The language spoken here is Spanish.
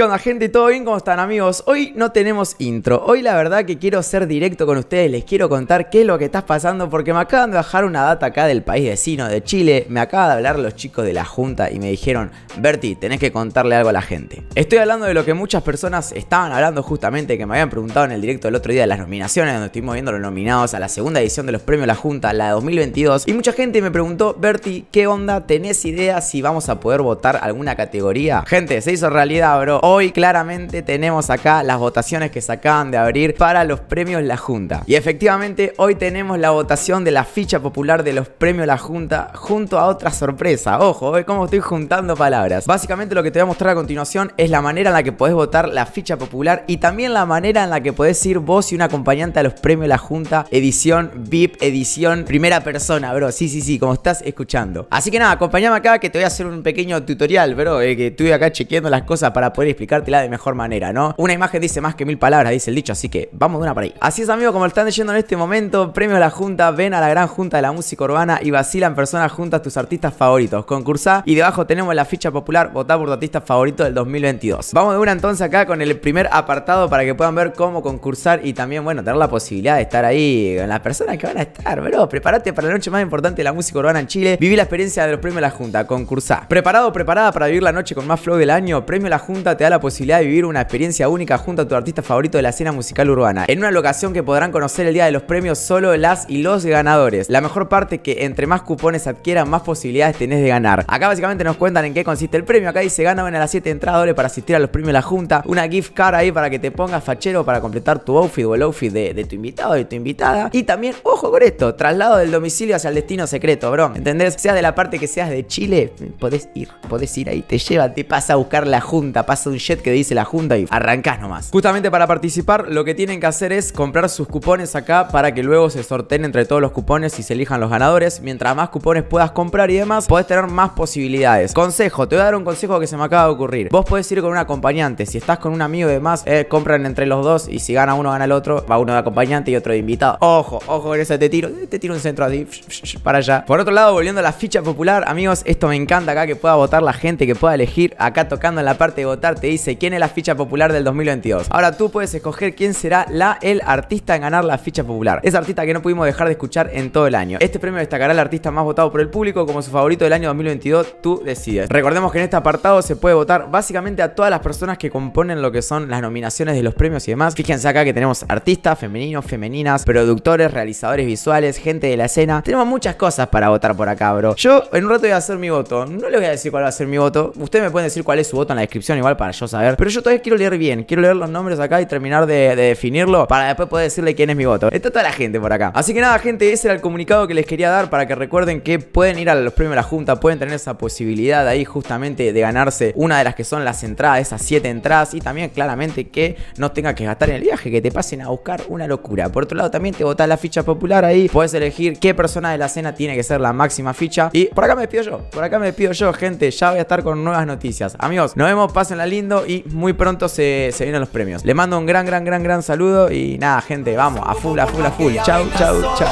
¿Qué onda gente? ¿Todo bien? ¿Cómo están amigos? Hoy no tenemos intro, hoy la verdad que quiero ser directo con ustedes, les quiero contar qué es lo que está pasando porque me acaban de bajar una data acá del país vecino de Chile, me acaban de hablar los chicos de la Junta y me dijeron, Berti, tenés que contarle algo a la gente. Estoy hablando de lo que muchas personas estaban hablando justamente, que me habían preguntado en el directo el otro día de las nominaciones, donde estuvimos viendo los nominados a la segunda edición de los premios La Junta, la de 2022, y mucha gente me preguntó, Berti, ¿qué onda? ¿Tenés idea si vamos a poder votar alguna categoría? Gente, se hizo realidad, bro Hoy claramente tenemos acá las votaciones que se acaban de abrir para los premios La Junta. Y efectivamente hoy tenemos la votación de la ficha popular de los premios La Junta junto a otra sorpresa. Ojo, ve eh, cómo estoy juntando palabras. Básicamente lo que te voy a mostrar a continuación es la manera en la que podés votar la ficha popular y también la manera en la que podés ir vos y una acompañante a los premios La Junta edición VIP, edición primera persona, bro. Sí, sí, sí, como estás escuchando. Así que nada, acompañame acá que te voy a hacer un pequeño tutorial, bro, eh, que estuve acá chequeando las cosas para poder explicártela de mejor manera, ¿no? Una imagen dice más que mil palabras, dice el dicho, así que vamos de una para ahí. Así es, amigos, como lo están leyendo en este momento, premio a la Junta, ven a la gran Junta de la Música Urbana y vacilan personas juntas tus artistas favoritos. Concursá y debajo tenemos la ficha popular, votá por tu artista favorito del 2022. Vamos de una entonces acá con el primer apartado para que puedan ver cómo concursar y también, bueno, tener la posibilidad de estar ahí con las personas que van a estar, bro. Prepárate para la noche más importante de la música urbana en Chile. Viví la experiencia de los premios La Junta, concursá. ¿Preparado preparada para vivir la noche con más flow del año? Premio a La Junta te da la posibilidad de vivir una experiencia única junto a tu artista favorito de la escena musical urbana, en una locación que podrán conocer el día de los premios solo las y los ganadores. La mejor parte que entre más cupones adquieran, más posibilidades tenés de ganar. Acá básicamente nos cuentan en qué consiste el premio. Acá dice gana una de las 7 entradas para asistir a los premios de la Junta, una gift card ahí para que te pongas fachero para completar tu outfit o el outfit de, tu invitado, de tu invitada. Y también, ojo con esto, traslado del domicilio hacia el destino secreto, bro. ¿Entendés? Seas de la parte que seas de Chile, podés ir, podés ir ahí, te lleva, te pasa a buscar la Junta, pasa un jet que dice la junta y arrancás nomás. Justamente para participar, lo que tienen que hacer es comprar sus cupones acá para que luego se sorteen entre todos los cupones y se elijan los ganadores. Mientras más cupones puedas comprar y demás, podés tener más posibilidades. Consejo, te voy a dar un consejo que se me acaba de ocurrir. Vos podés ir con un acompañante. Si estás con un amigo y demás, eh, compran entre los dos y si gana uno, gana el otro. Va uno de acompañante y otro de invitado. Ojo, ojo en ese te tiro. Eh, te tiro un centro así, para allá. Por otro lado, volviendo a la ficha popular, amigos, esto me encanta acá que pueda votar la gente, que pueda elegir. Acá tocando en la parte de votar, te dice quién es la ficha popular del 2022. Ahora tú puedes escoger quién será la, el artista en ganar la ficha popular. Es artista que no pudimos dejar de escuchar en todo el año. Este premio destacará al artista más votado por el público como su favorito del año 2022. Tú decides. Recordemos que en este apartado se puede votar básicamente a todas las personas que componen lo que son las nominaciones de los premios y demás. Fíjense acá que tenemos artistas, femeninos, femeninas, productores, realizadores visuales, gente de la escena. Tenemos muchas cosas para votar por acá, bro. Yo en un rato voy a hacer mi voto. No les voy a decir cuál va a ser mi voto. Ustedes me pueden decir cuál es su voto en la descripción igual para yo saber. Pero yo todavía quiero leer bien, quiero leer los nombres acá y terminar de, definirlo para después poder decirle quién es mi voto. Está toda la gente por acá. Así que nada, gente, ese era el comunicado que les quería dar para que recuerden que pueden ir a los premios de la Junta, pueden tener esa posibilidad ahí justamente de ganarse una de las que son las entradas, esas siete entradas y también claramente que no tenga que gastar en el viaje, que te pasen a buscar una locura. Por otro lado, también te votás la ficha popular ahí, puedes elegir qué persona de la cena tiene que ser la máxima ficha y por acá me pido yo, por acá me pido yo, gente, ya voy a estar con nuevas noticias. Amigos, nos vemos, pasen la línea y muy pronto se, vienen los premios. Le mando un gran, gran, gran, gran saludo y nada, gente, vamos, a full, a full, a full. Chau, chau, chau.